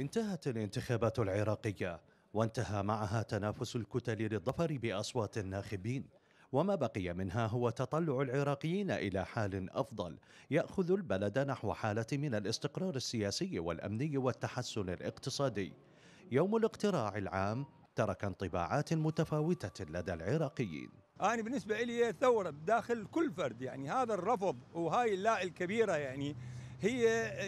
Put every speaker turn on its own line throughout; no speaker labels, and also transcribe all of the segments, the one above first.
انتهت الانتخابات العراقية وانتهى معها تنافس الكتل للظفر بأصوات الناخبين وما بقي منها هو تطلع العراقيين الى حال افضل ياخذ البلد نحو حاله من الاستقرار السياسي والامني والتحسن الاقتصادي يوم الاقتراع العام ترك انطباعات متفاوته لدى العراقيين
أنا بالنسبة لي ثورة داخل كل فرد يعني هذا الرفض وهاي اللاء الكبيرة يعني هي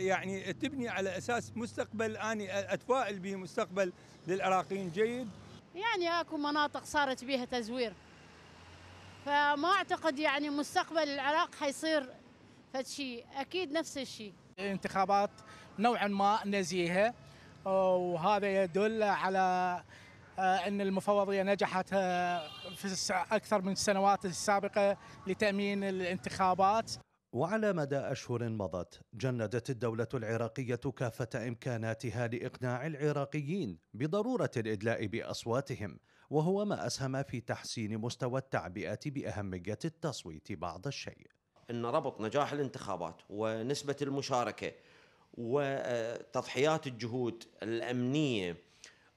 يعني تبني على اساس مستقبل اني اتفائل به مستقبل للعراقيين جيد
يعني اكو مناطق صارت بها تزوير فما اعتقد يعني مستقبل العراق حيصير فد شيء اكيد نفس الشيء انتخابات نوعا ما نزيهه وهذا يدل على آه، ان المفوضيه نجحت آه، في اكثر من السنوات السابقه لتامين الانتخابات
وعلى مدى اشهر مضت جندت الدوله العراقيه كافه امكاناتها لاقناع العراقيين بضروره الادلاء باصواتهم وهو ما اسهم في تحسين مستوى التعبئه باهميه التصويت بعض الشيء
ان ربط نجاح الانتخابات ونسبه المشاركه وتضحيات الجهود الامنيه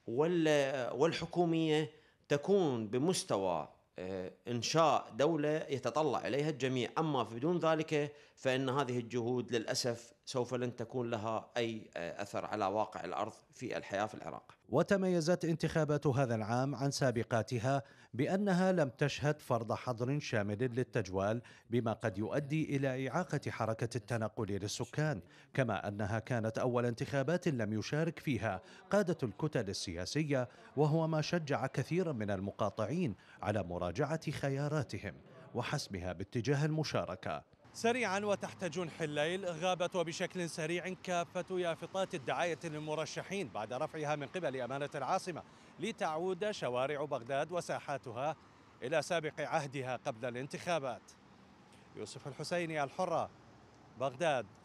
والحكوميه تكون بمستوى آه، انشاء دوله يتطلع اليها الجميع، اما بدون ذلك فان هذه الجهود للاسف سوف لن تكون لها اي آه، اثر على واقع الارض في الحياه في العراق.
وتميزت انتخابات هذا العام عن سابقاتها بانها لم تشهد فرض حظر شامل للتجوال بما قد يؤدي الى اعاقه حركه التنقل للسكان، كما انها كانت اول انتخابات لم يشارك فيها قاده الكتل السياسيه وهو ما شجع كثيرا من المقاطعين على مراجعه مراجعة خياراتهم وحسمها باتجاه المشاركة سريعا وتحت جنح الليل غابت وبشكل سريع كافة يافطات الدعاية للمرشحين بعد رفعها من قبل أمانة العاصمة لتعود شوارع بغداد وساحاتها إلى سابق عهدها قبل الانتخابات يوسف الحسيني الحرة بغداد